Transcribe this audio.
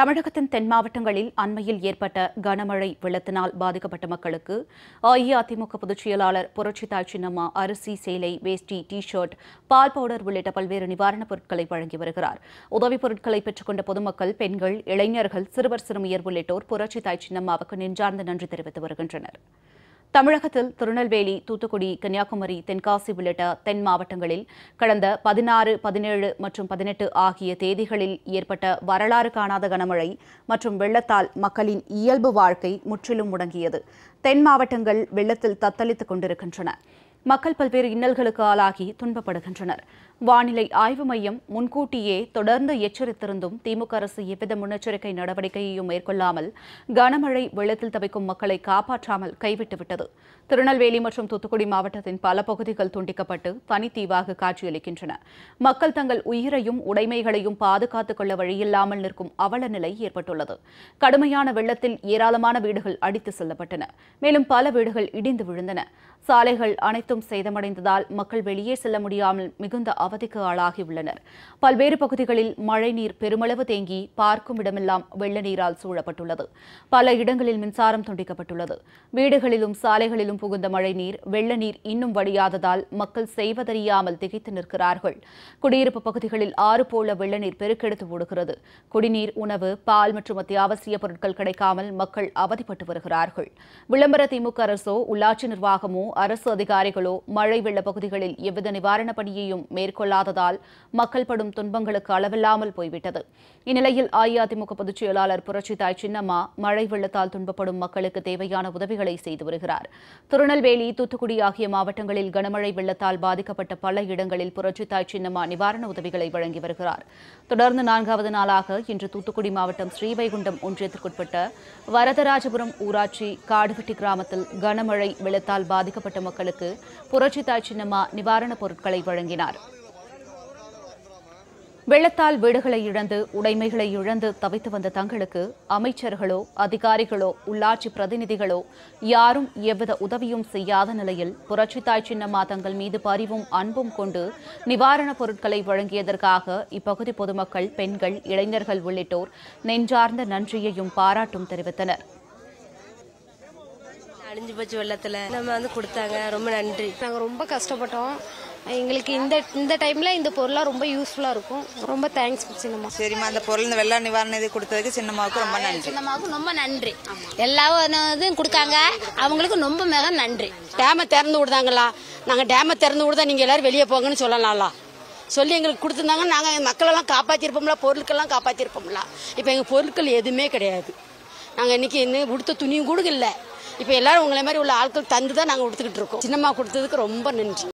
தமிழகத்தின் தென் மாவட்டங்களில் அண்மையில் ஏற்பட்ட கனமழை வெள்ளத்தினால் பாதிக்கப்பட்ட மக்களுக்கு அஇஅதிமுக பொதுச் செயலாளர் புரட்சித்தாய் சின்னம்மா அரிசி சேலை வேஷ்டி டி ஷர்ட் பால் பவுடர் உள்ளிட்ட பல்வேறு நிவாரணப் பொருட்களை வழங்கி வருகிறார் உதவிப் பொருட்களை பெற்றுக்கொண்ட பொதுமக்கள் பெண்கள் இளைஞர்கள் சிறுவர் சிறுமியர் உள்ளிட்டோர் புரட்சித்தாய் சின்னம்மாவுக்கு நெஞ்சார்ந்த நன்றி தெரிவித்து வருகின்றனா் தமிழகத்தில் திருநெல்வேலி தூத்துக்குடி கன்னியாகுமரி தென்காசி உள்ளிட்ட தென் மாவட்டங்களில் கடந்த பதினாறு பதினேழு மற்றும் பதினெட்டு ஆகிய தேதிகளில் ஏற்பட்ட வரலாறு காணாத கனமழை மற்றும் வெள்ளத்தால் மக்களின் இயல்பு வாழ்க்கை முற்றிலும் முடங்கியது தென் மாவட்டங்கள் வெள்ளத்தில் தத்தளித்துக் கொண்டிருக்கின்றன மக்கள் பல்வேறு இன்னல்களுக்கு ஆளாகி துன்பப்படுகின்றனர் வானிலை ஆய்வு மையம் முன்கூட்டியே தொடர்ந்து எச்சரித்திருந்தும் திமுக அரசு எவ்வித முன்னெச்சரிக்கை நடவடிக்கையையும் மேற்கொள்ளாமல் கனமழை வெள்ளத்தில் தவிக்கும் மக்களை காப்பாற்றாமல் கைவிட்டுவிட்டது திருநெல்வேலி மற்றும் தூத்துக்குடி மாவட்டத்தின் பல பகுதிகள் துண்டிக்கப்பட்டு தனித்தீவாக காட்சியளிக்கின்றன மக்கள் தங்கள் உயிரையும் உடைமைகளையும் பாதுகாத்துக் கொள்ள வழியில்லாமல் நிற்கும் அவல நிலை ஏற்பட்டுள்ளது கடுமையான வெள்ளத்தில் ஏராளமான வீடுகள் அடித்து செல்லப்பட்டன மேலும் பல வீடுகள் இடிந்து விழுந்தன சாலைகள் அனைத்தும் சேதமடைந்ததால் மக்கள் வெளியே செல்ல முடியாமல் மிகுந்த அவதிக்கு ஆளாகியுள்ளனர் பல்வேறு பகுதிகளில் மழைநீர் பெருமளவு தேங்கி பார்க்கும் இடமெல்லாம் வெள்ள நீரால் சூழப்பட்டுள்ளது பல இடங்களில் மின்சாரம் துண்டிக்கப்பட்டுள்ளது வீடுகளிலும் சாலைகளிலும் புகுந்த மழைநீர் வெள்ள நீர் இன்னும் வடியாததால் மக்கள் செய்வதறியாமல் திகைத்து நிற்கிறார்கள் குடியிருப்பு பகுதிகளில் ஆறு போல வெள்ள நீர் பெருக்கெடுத்து ஓடுகிறது குடிநீர் உணவு பால் மற்றும் அத்தியாவசிய பொருட்கள் கிடைக்காமல் மக்கள் அவதிப்பட்டு வருகிறார்கள் விளம்பர திமுக அரசோ உள்ளாட்சி நிர்வாகமோ அரசு அதிகாரிகளோ மழை வெள்ள பகுதிகளில் எவ்வித நிவாரணப் பணியையும் மேற்கொள்ளாததால் மக்கள் படும் துன்பங்களுக்கு அளவில்லாமல் போய்விட்டது இந்நிலையில் அஇஅதிமுக பொதுச் செயலாளர் புரட்சி தாய் சின்னம்மா மழை வெள்ளத்தால் துன்பப்படும் மக்களுக்கு தேவையான உதவிகளை செய்து வருகிறார் திருநெல்வேலி தூத்துக்குடி ஆகிய மாவட்டங்களில் கனமழை வெள்ளத்தால் பாதிக்கப்பட்ட பல இடங்களில் புரட்சி தாய் சின்னம்மா நிவாரண உதவிகளை வழங்கி வருகிறார் தொடர்ந்து நான்காவது நாளாக இன்று தூத்துக்குடி மாவட்டம் ஸ்ரீவைகுண்டம் ஒன்றியத்திற்குட்பட்ட வரதராஜபுரம் ஊராட்சி காடுகட்டி கிராமத்தில் கனமழை வெள்ளத்தால் பாதிக்கப்பட்ட பாதிக்கப்பட்ட மக்களுக்கு புரட்சிதா சின்னம்மா நிவாரணப் பொருட்களை வழங்கினார் வெள்ளத்தால் வீடுகளை இழந்து உடைமைகளை இழந்து தவித்து வந்த தங்களுக்கு அமைச்சர்களோ அதிகாரிகளோ உள்ளாட்சி பிரதிநிதிகளோ யாரும் எவ்வித உதவியும் செய்யாத நிலையில் புரட்சித்தாய் சின்னம்மா தங்கள் மீது பரிவும் அன்பும் கொண்டு நிவாரணப் பொருட்களை வழங்கியதற்காக இப்பகுதி பொதுமக்கள் பெண்கள் இளைஞர்கள் உள்ளிட்டோர் நெஞ்சார்ந்த நன்றியையும் பாராட்டும் தெரிவித்தனா் அழிஞ்சு போச்சு வெள்ளத்துல நம்ம வந்து கொடுத்தாங்க ரொம்ப நன்றி நாங்க ரொம்ப கஷ்டப்பட்டோம் எங்களுக்கு இந்த இந்த டைம்ல இந்த பொருளா ரொம்ப யூஸ்ஃபுல்லா இருக்கும் ரொம்ப தேங்க்ஸ் சின்னம்மா சரிம்மா அந்த பொருள் இந்த வெள்ள நிவாரண இது கொடுத்ததுக்கு சின்னம்மாவுக்கு ரொம்ப நன்றி சின்னமாவுக்கு ரொம்ப நன்றி எல்லா இதுவும் கொடுக்காங்க அவங்களுக்கு ரொம்ப மிக நன்றி டேமை திறந்து விடுதாங்களா நாங்க டேமை திறந்து விடுதா நீங்க எல்லாரும் வெளியே போங்கன்னு சொல்லலாம்லாம் சொல்லி எங்களுக்கு கொடுத்துருந்தாங்க நாங்கள் மக்களெல்லாம் காப்பாற்றிருப்போம்ல பொருட்கள்லாம் காப்பாத்திருப்போம்ல இப்போ எங்கள் பொருட்கள் எதுவுமே கிடையாது நாங்கள் இன்றைக்கி என்ன உடுத்த துணியும் கூட இல்லை இப்போ எல்லாரும் உங்களை மாதிரி உள்ள ஆட்கள் தந்து தான் நாங்கள் கொடுத்துக்கிட்டு இருக்கோம் சின்னம்மா கொடுத்ததுக்கு ரொம்ப நன்றி